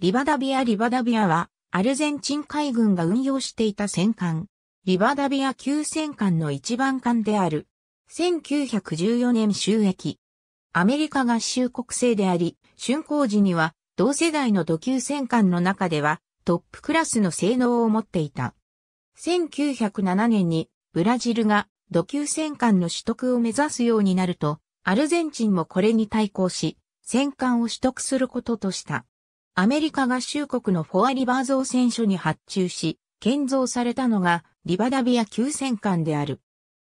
リバダビア・リバダビアは、アルゼンチン海軍が運用していた戦艦、リバダビア級戦艦の一番艦である。1914年収益。アメリカ合衆国製であり、竣工時には、同世代の土級戦艦の中では、トップクラスの性能を持っていた。1907年に、ブラジルが土級戦艦の取得を目指すようになると、アルゼンチンもこれに対抗し、戦艦を取得することとした。アメリカ合衆国のフォアリバー造船所に発注し、建造されたのがリバダビア急戦艦である。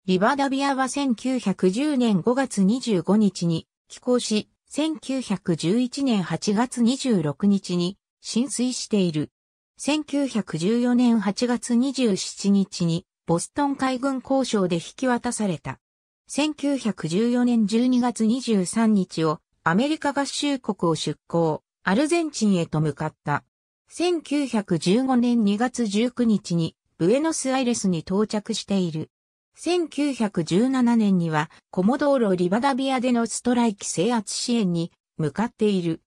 リバダビアは1910年5月25日に寄港し、1911年8月26日に浸水している。1914年8月27日にボストン海軍交渉で引き渡された。1914年12月23日をアメリカ合衆国を出港。アルゼンチンへと向かった。1915年2月19日にブエノスアイレスに到着している。1917年にはコモドーロ・リバダビアでのストライキ制圧支援に向かっている。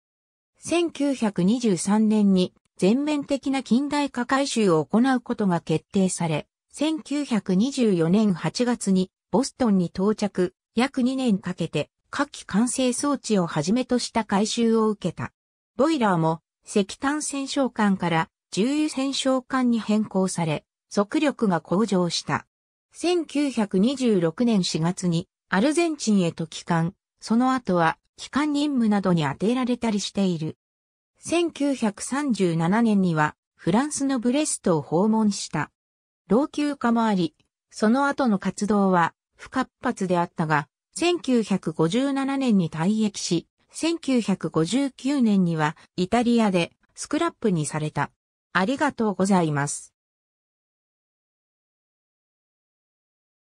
1923年に全面的な近代化改修を行うことが決定され、1924年8月にボストンに到着、約2年かけて夏季完成装置をはじめとした改修を受けた。ボイラーも石炭戦勝艦から重油戦勝艦に変更され、速力が向上した。1926年4月にアルゼンチンへと帰還、その後は帰還任務などに充てられたりしている。1937年にはフランスのブレストを訪問した。老朽化もあり、その後の活動は不活発であったが、1957年に退役し、1959年にはイタリアでスクラップにされた。ありがとうございます。